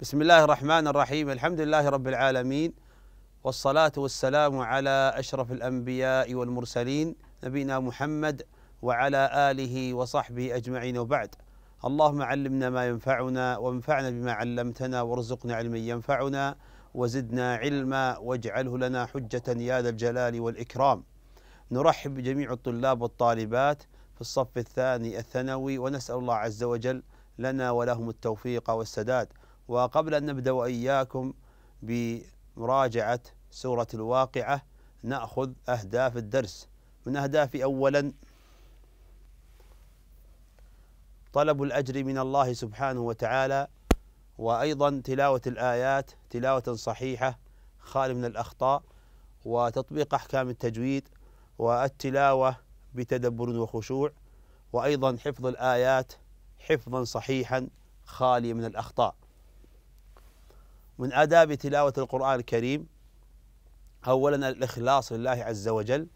بسم الله الرحمن الرحيم الحمد لله رب العالمين والصلاة والسلام على أشرف الأنبياء والمرسلين نبينا محمد وعلى آله وصحبه أجمعين وبعد اللهم علمنا ما ينفعنا وانفعنا بما علمتنا وارزقنا علما ينفعنا وزدنا علما واجعله لنا حجة يا ذا الجلال والإكرام نرحب بجميع الطلاب والطالبات في الصف الثاني الثانوي ونسأل الله عز وجل لنا ولهم التوفيق والسداد وقبل أن نبدأ وإياكم بمراجعة سورة الواقعة نأخذ أهداف الدرس من أهدافي أولا طلب الأجر من الله سبحانه وتعالى وأيضا تلاوة الآيات تلاوة صحيحة خالي من الأخطاء وتطبيق أحكام التجويد والتلاوة بتدبر وخشوع وأيضا حفظ الآيات حفظا صحيحا خالي من الأخطاء من آداب تلاوة القرآن الكريم أولا الإخلاص لله عز وجل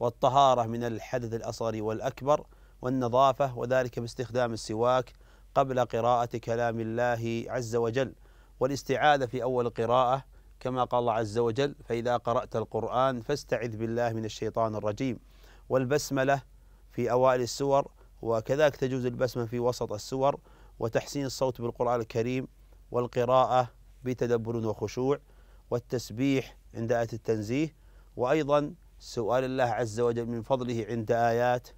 والطهارة من الحدث الأصغر والأكبر والنظافة وذلك باستخدام السواك قبل قراءة كلام الله عز وجل والاستعاذة في أول القراءة كما قال الله عز وجل فإذا قرأت القرآن فاستعذ بالله من الشيطان الرجيم والبسملة في أوائل السور وكذلك تجوز البسمة في وسط السور وتحسين الصوت بالقرآن الكريم والقراءة بتدبر وخشوع والتسبيح عند آية التنزيه وأيضا سؤال الله عز وجل من فضله عند آيات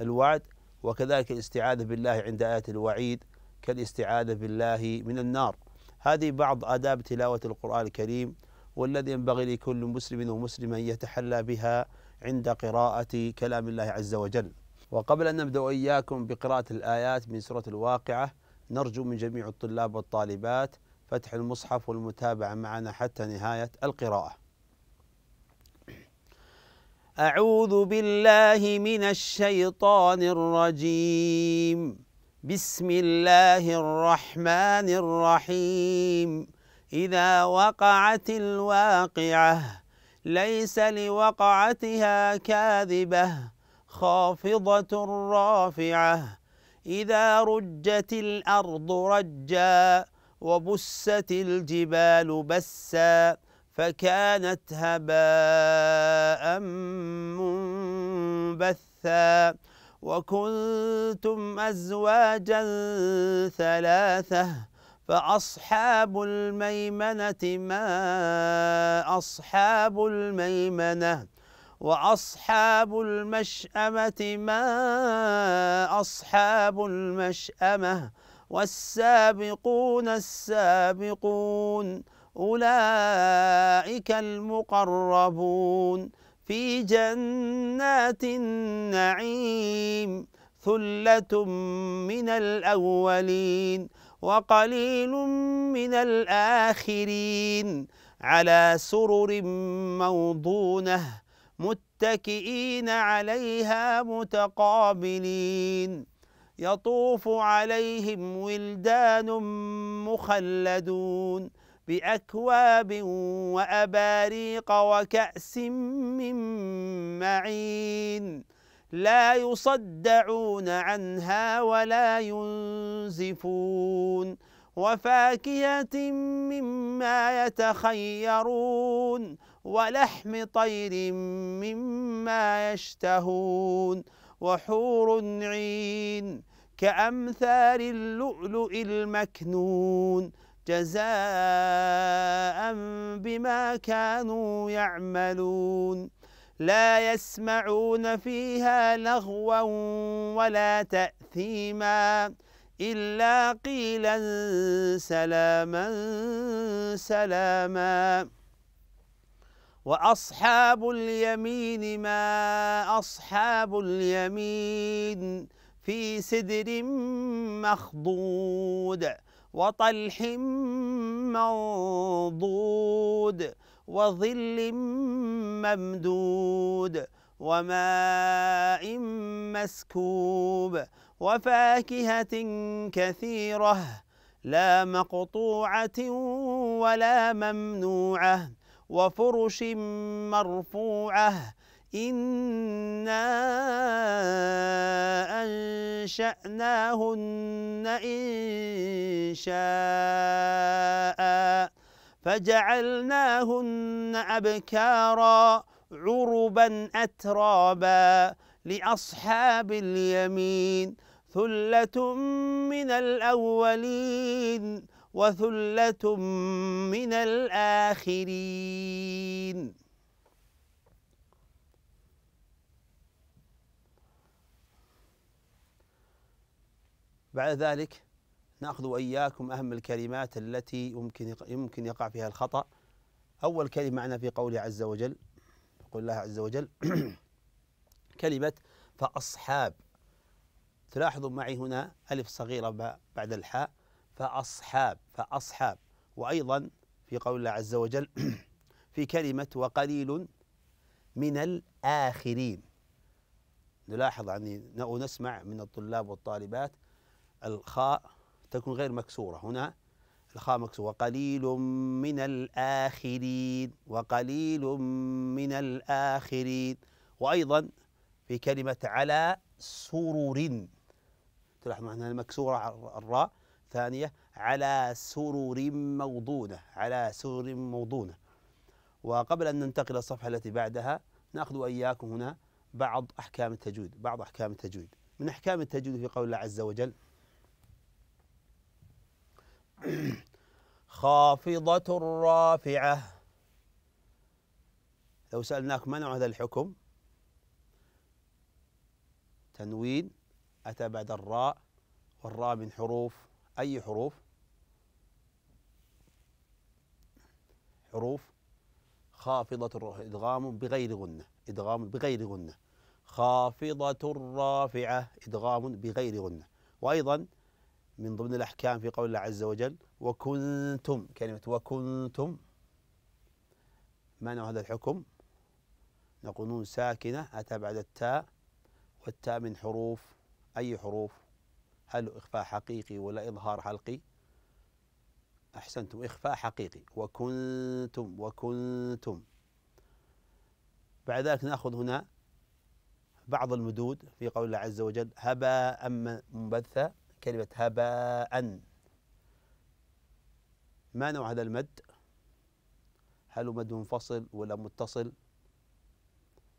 الوعد وكذلك الاستعاذة بالله عند آيات الوعيد كالاستعاذة بالله من النار هذه بعض آداب تلاوة القرآن الكريم والذي ينبغي لكل مسلم ومسلمة أن يتحلى بها عند قراءة كلام الله عز وجل وقبل أن نبدأ إياكم بقراءة الآيات من سورة الواقعة نرجو من جميع الطلاب والطالبات فتح المصحف والمتابعة معنا حتى نهاية القراءة أعوذ بالله من الشيطان الرجيم بسم الله الرحمن الرحيم إذا وقعت الواقعة ليس لوقعتها كاذبة خافضة رافعة إذا رجت الأرض رجاً وبست الجبال بسا فكانت هباء منبثا وكنتم أزواجا ثلاثة فأصحاب الميمنة ما أصحاب الميمنة وأصحاب المشأمة ما أصحاب المشأمة والسابقون السابقون أولئك المقربون في جنات النعيم ثلة من الأولين وقليل من الآخرين على سرر موضونة متكئين عليها متقابلين يطوف عليهم ولدان مخلدون بأكواب وأباريق وكأس من معين لا يصدعون عنها ولا ينزفون وفاكهة مما يتخيرون ولحم طير مما يشتهون وحور عين كأمثال اللؤلؤ المكنون جزاء بما كانوا يعملون لا يسمعون فيها لغوا ولا تأثيما إلا قيلا سلاما سلاما وأصحاب اليمين ما أصحاب اليمين في سدر مخضود وطلح منضود وظل ممدود وماء مسكوب وفاكهة كثيرة لا مقطوعة ولا ممنوعة وفرش مرفوعة إنا أنشأناهن إنشاء فجعلناهن أبكارا عربا أترابا لأصحاب اليمين ثلة من الأولين وثلة من الآخرين بعد ذلك ناخذ واياكم اهم الكلمات التي يمكن يمكن يقع فيها الخطا اول كلمه معنا في قوله عز وجل يقول الله عز وجل كلمه فاصحاب تلاحظوا معي هنا الف صغيره بعد الحاء فاصحاب فاصحاب وايضا في قول الله عز وجل في كلمه وقليل من الاخرين نلاحظ يعني ونسمع من الطلاب والطالبات الخاء تكون غير مكسورة هنا الخاء مكسورة وقليل من الآخرين وقليل من الآخرين وأيضا في كلمة على سرر تلاحظ هنا المكسورة الراء ثانية على سرر موضونة على سرر موضونة وقبل أن ننتقل إلى الصفحة التي بعدها نأخذ وإياكم هنا بعض أحكام التجويد بعض أحكام التجويد من أحكام التجويد في قول الله عز وجل خافضة رافعة لو سألناك من هذا الحكم تنوين أتى بعد الراء والراء من حروف أي حروف حروف خافضة إدغام بغير غنة إدغام بغير غنة خافضة رافعة إدغام بغير غنة وأيضا من ضمن الأحكام في قول الله عز وجل وكنتم كلمة وكنتم ما نوع هذا الحكم نقول نون ساكنة أتى بعد التاء والتاء من حروف أي حروف هل إخفاء حقيقي ولا إظهار حلقي أحسنتم إخفاء حقيقي وكنتم وكنتم بعد ذلك نأخذ هنا بعض المدود في قول الله عز وجل هباء منبثة كلمة هباء ما نوع هذا المد هل هو مد منفصل ولا متصل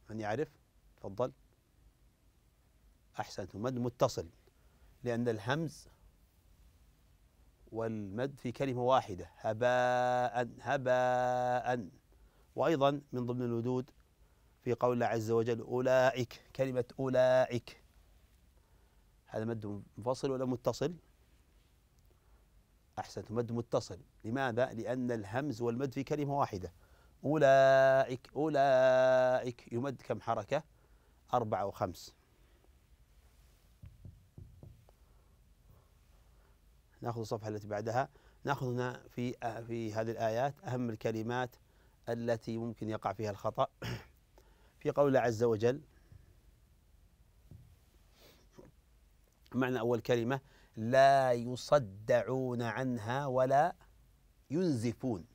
من يعرف تفضل أحسنت مد متصل لأن الهمز والمد في كلمة واحدة هباء هباء وأيضا من ضمن الودود في قول الله عز وجل أولئك كلمة أولئك هذا مد منفصل ولا متصل أحسنت مد متصل لماذا؟ لأن الهمز والمد في كلمة واحدة أولئك أولئك يمد كم حركة؟ أربعة وخمس ناخذ الصفحة التي بعدها ناخذ هنا في في هذه الآيات أهم الكلمات التي ممكن يقع فيها الخطأ في قول الله عز وجل معنى أول كلمة لا يصدعون عنها ولا ينزفون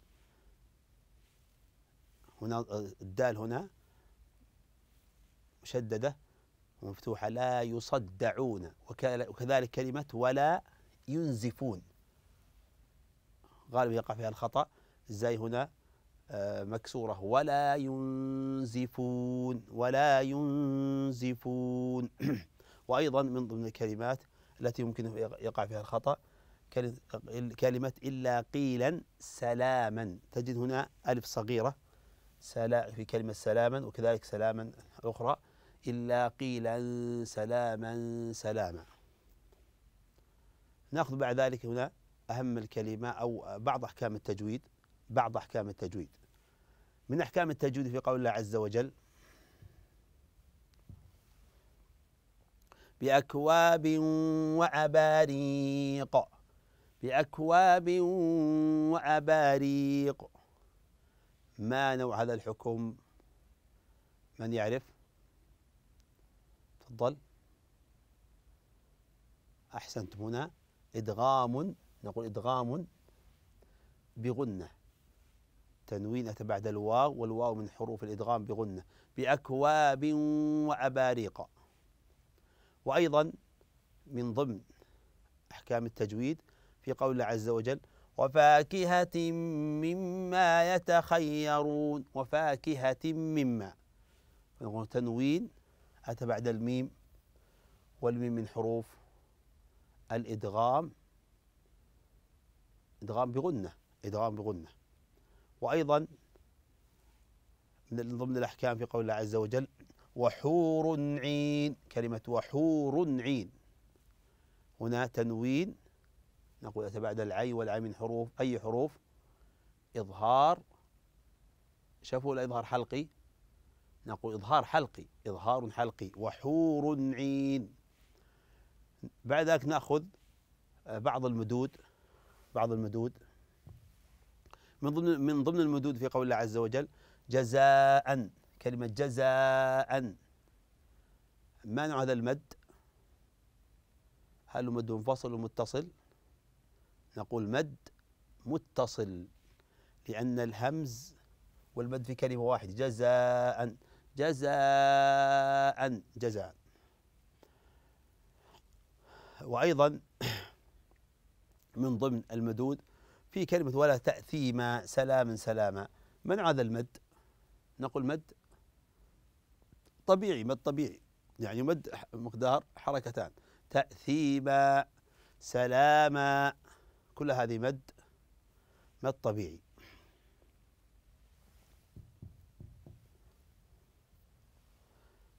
هنا الدال هنا مشددة ومفتوحة لا يصدعون وكذلك كلمة ولا ينزفون غالبا يقع فيها الخطأ زي هنا آه، مكسورة ولا ينزفون ولا ينزفون وأيضا من ضمن الكلمات التي يمكن يقع فيها الخطأ كلمة إلا قيلا سلاما تجد هنا ألف صغيرة سلا في كلمة سلاما وكذلك سلاما أخرى إلا قيلا سلاما سلاما نأخذ بعد ذلك هنا أهم الكلمة أو بعض أحكام التجويد بعض أحكام التجويد من أحكام التجويد في قول الله عز وجل بأكواب وأباريق بأكواب وأباريق ما نوع هذا الحكم من يعرف تفضل أحسنتم هنا إدغام نقول إدغام بغنة تنوين أتى بعد الواو والواو من حروف الإدغام بغنة بأكواب وأباريق وأيضا من ضمن أحكام التجويد في قول الله عز وجل وفاكهة مما يتخيرون وفاكهة مما تنوين أتى بعد الميم والميم من حروف الإدغام إدغام بغنة إدغام بغنة وأيضا من ضمن الأحكام في قول الله عز وجل وحور عين كلمة وحور عين هنا تنوين نقول أتى بعد العي والعي من حروف أي حروف إظهار شافوا الإظهار حلقي نقول إظهار حلقي إظهار حلقي وحور عين بعد ذلك نأخذ آه، بعض المدود بعض المدود من ضمن من ضمن المدود في قول الله عز وجل جزاء كلمة جزاء ما نوع هذا المد هل مد منفصل ومتصل نقول مد متصل لأن الهمز والمد في كلمة واحدة جزاء جزاء جزاء وأيضا من ضمن المدود في كلمة ولا تأثيما سلاما سلاما من هذا المد؟ نقول مد طبيعي مد طبيعي يعني مد مقدار حركتان تأثيما سلاما كل هذه مد مد طبيعي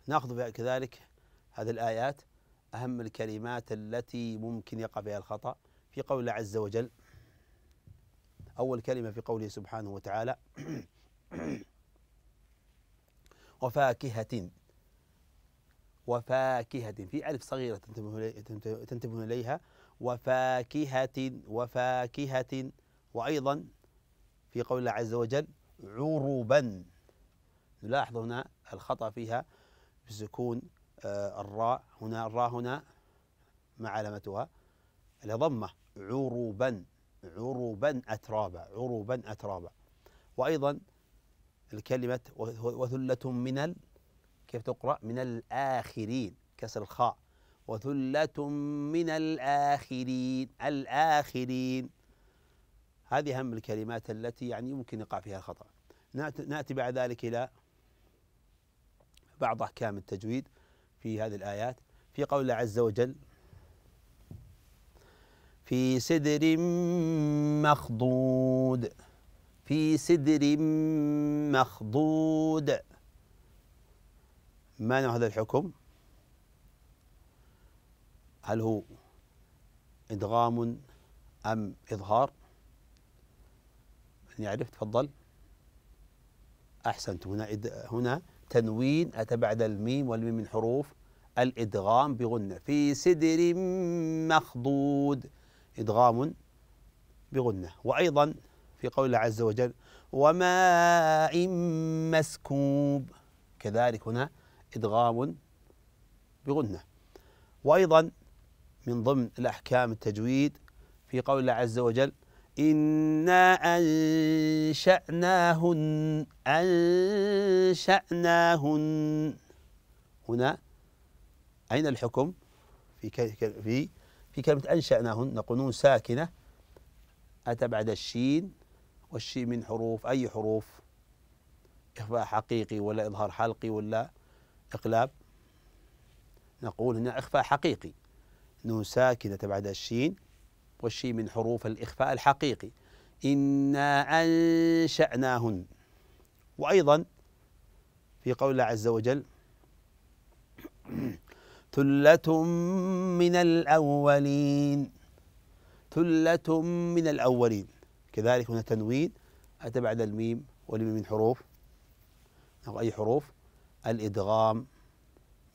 ناخذ كذلك هذه الآيات أهم الكلمات التي ممكن يقع بها الخطأ في قول الله عز وجل أول كلمة في قوله سبحانه وتعالى وفاكهة وفاكهة في ألف صغيرة تنتبهون إليها وفاكهة وفاكهة وأيضا في قول الله عز وجل عروبا نلاحظ هنا الخطأ فيها بسكون آه، الراء هنا الراء هنا ما علامتها ضمه عروبا عروبا أترابا عروبا أترابا وأيضا الكلمة وثلة من ال كيف تقرأ من الآخرين كسر الخاء وثلة من الآخرين الآخرين هذه أهم الكلمات التي يعني يمكن يقع فيها الخطأ نأتي بعد ذلك إلى بعض أحكام التجويد في هذه الآيات في قول الله عز وجل في سدر مخضود في سدر مخضود ما نوع هذا الحكم هل هو إدغام أم إظهار من يعرف تفضل أحسنت هنا هنا تنوين أتى بعد الميم والميم من حروف الإدغام بغنة في سدر مخضود إدغام بغنة وأيضا في قول الله عز وجل وماء مسكوب كذلك هنا إدغام بغنة وأيضا من ضمن الأحكام التجويد في قول الله عز وجل إنا أنشأناهن أنشأناهن هنا أين الحكم في في في كلمة أنشأناهن نقول ساكنة أتى بعد الشين والشيء من حروف أي حروف إخفاء حقيقي ولا إظهار حلقي ولا إقلاب نقول هنا إخفاء حقيقي نون ساكنة بعد الشين والشين من حروف الإخفاء الحقيقي إنا أنشأناهن وأيضا في قول الله عز وجل ثلة من الأولين ثلة من الأولين كذلك هنا تنوين أتى بعد الميم والميم من حروف أو أي حروف الإدغام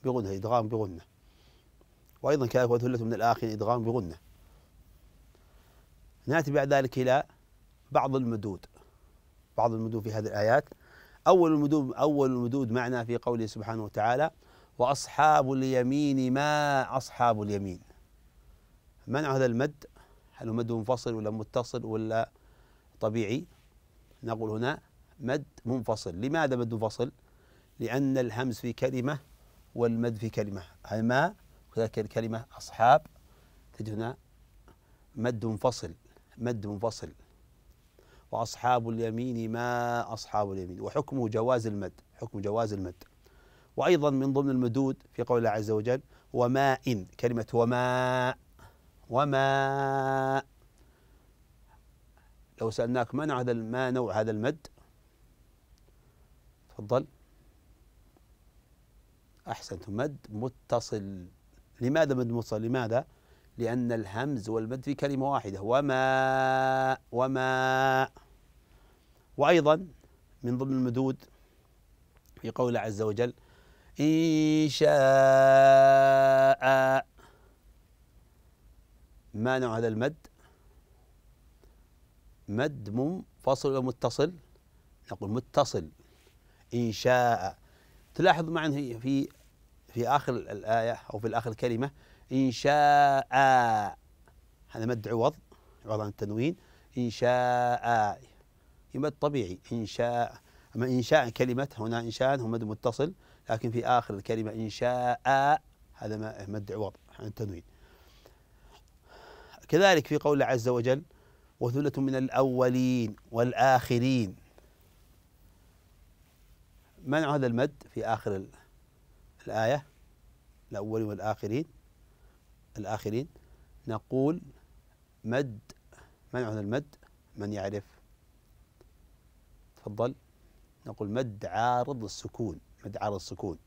بغنة إدغام بغنة وأيضا كذلك وثلة من الآخر إدغام بغنة نأتي بعد ذلك إلى بعض المدود بعض المدود في هذه الآيات أول المدود أول المدود معنى في قوله سبحانه وتعالى وأصحاب اليمين ما أصحاب اليمين منع هذا المد هل هو مد منفصل ولا متصل ولا طبيعي نقول هنا مد منفصل لماذا مد منفصل لأن الهمز في كلمة والمد في كلمة ما وذلك الكلمة أصحاب تجد هنا مد منفصل مد منفصل وأصحاب اليمين ما أصحاب اليمين وحكمه جواز المد حكم جواز المد وأيضا من ضمن المدود في قول الله عز وجل وماء كلمة وماء وماء لو سألناك من هذا ما نوع هذا المد تفضل أحسنت مد متصل لماذا مد متصل لماذا لأن الهمز والمد في كلمة واحدة وما وما وأيضا من ضمن المدود في قوله عز وجل إن شاء ما نوع هذا المد مد منفصل ولا متصل؟ نقول متصل إن شاء تلاحظ معنا في في آخر الآية أو في آخر الكلمة إن شاء هذا مد عوض عوض عن التنوين إن شاء يمد طبيعي إن شاء أما إنشاء كلمة هنا إنشاء هو مد متصل لكن في آخر الكلمة إن شاء هذا مد عوض عن يعني التنوين كذلك في قول الله عز وجل وثلة من الأولين والآخرين منع هذا المد في آخر الآية الأولين والآخرين الآخرين نقول مد منع هذا المد من يعرف تفضل نقول مد عارض السكون مد عارض السكون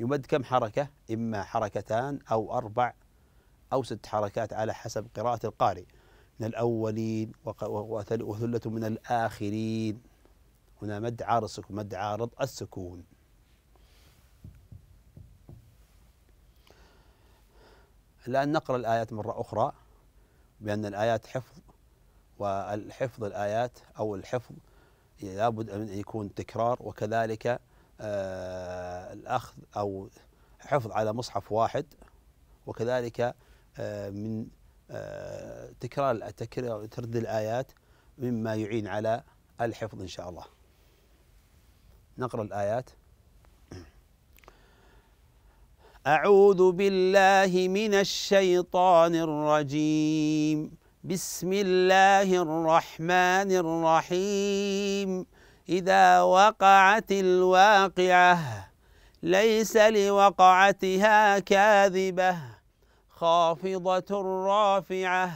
يمد كم حركة إما حركتان أو أربع أو ست حركات على حسب قراءة القارئ من الأولين وثلة من الآخرين هنا مد عارض السكون مد عارض السكون الآن نقرأ الآيات مرة أخرى بأن الآيات حفظ والحفظ الآيات أو الحفظ لابد أن يكون تكرار وكذلك آه، الأخذ أو حفظ على مصحف واحد وكذلك آه، من آه، تكرار تكرار ترد الآيات مما يعين على الحفظ إن شاء الله نقرأ الآيات أعوذ بالله من الشيطان الرجيم بسم الله الرحمن الرحيم إذا وقعت الواقعة ليس لوقعتها كاذبة خافضة رافعة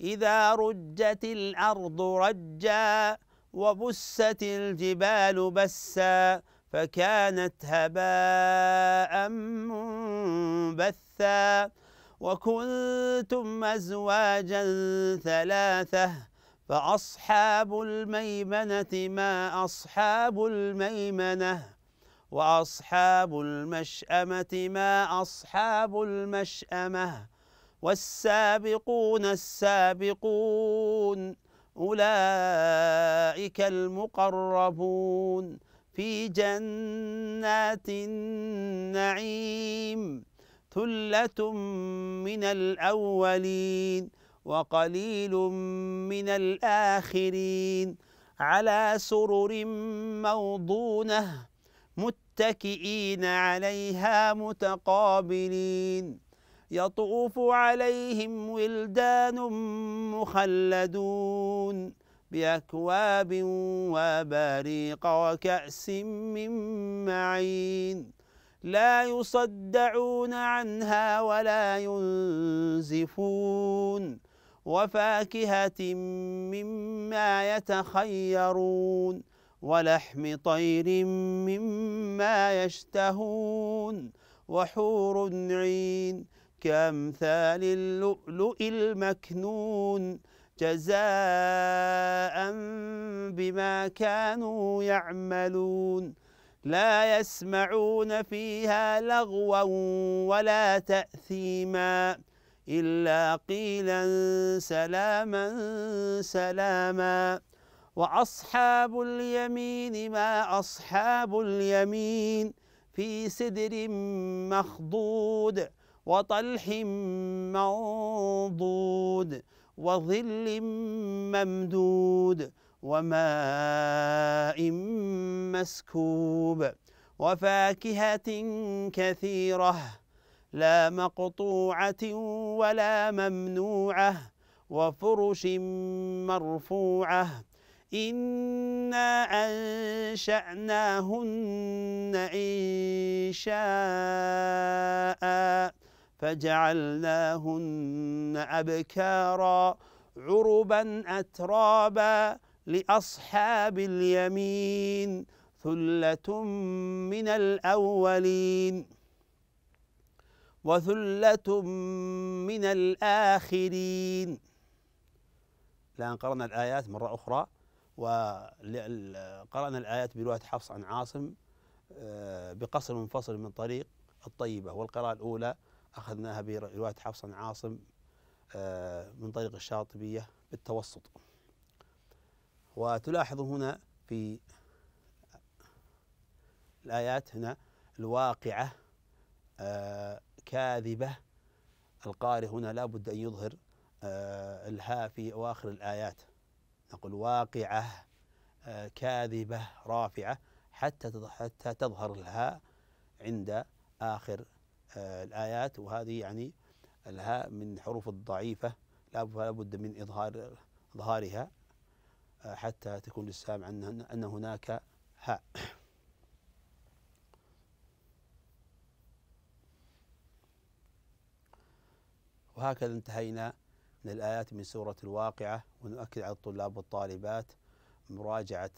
إذا رجت الأرض رجا وبست الجبال بسا فكانت هباء منبثا وكنتم أزواجا ثلاثة فأصحاب الميمنة ما أصحاب الميمنة وأصحاب المشأمة ما أصحاب المشأمة والسابقون السابقون أولئك المقربون في جنات النعيم ثلة من الأولين وقليل من الآخرين على سرر موضونه متكئين عليها متقابلين يطوف عليهم ولدان مخلدون بأكواب وأباريق وكأس من معين لا يصدعون عنها ولا ينزفون وفاكهة مما يتخيرون ولحم طير مما يشتهون وحور عين كأمثال اللؤلؤ المكنون جزاء بما كانوا يعملون لا يسمعون فيها لغوا ولا تأثيما إلا قيلا سلاما سلاما وأصحاب اليمين ما أصحاب اليمين في سدر مخضود وطلح منضود وظل ممدود وماء مسكوب وفاكهة كثيرة لا مقطوعة ولا ممنوعة وفرش مرفوعة إنا أنشأناهن إنشاء فجعلناهن أبكارا عربا أترابا لأصحاب اليمين ثلة من الأولين وثلة من الآخرين الآن قرأنا الآيات مرة أخرى وقرأنا الآيات برواية حفص عن عاصم آه، بقصر منفصل من طريق الطيبة والقراءة الأولى أخذناها برواية حفص عن عاصم آه، من طريق الشاطبية بالتوسط وتلاحظ هنا في الآيات هنا الواقعة آه، كاذبة القارئ هنا لا بد أن يظهر الها في أواخر الآيات نقول واقعة آه، كاذبة رافعة حتى حتى تظهر الهاء عند آخر آه، الآيات وهذه يعني الهاء من حروف الضعيفة لا بد من إظهار إظهارها آه، حتى تكون للسامع أن هناك هاء وهكذا انتهينا من الآيات من سورة الواقعة ونؤكد على الطلاب والطالبات مراجعة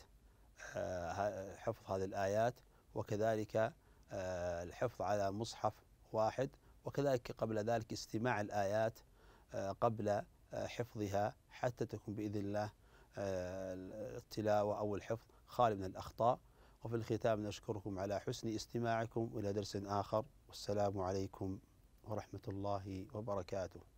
آه، حفظ هذه الآيات وكذلك آه، الحفظ على مصحف واحد وكذلك قبل ذلك استماع الآيات آه، قبل حفظها حتى تكون بإذن الله التلاوة أو الحفظ خالي من الأخطاء وفي الختام نشكركم على حسن استماعكم إلى درس آخر والسلام عليكم ورحمة الله وبركاته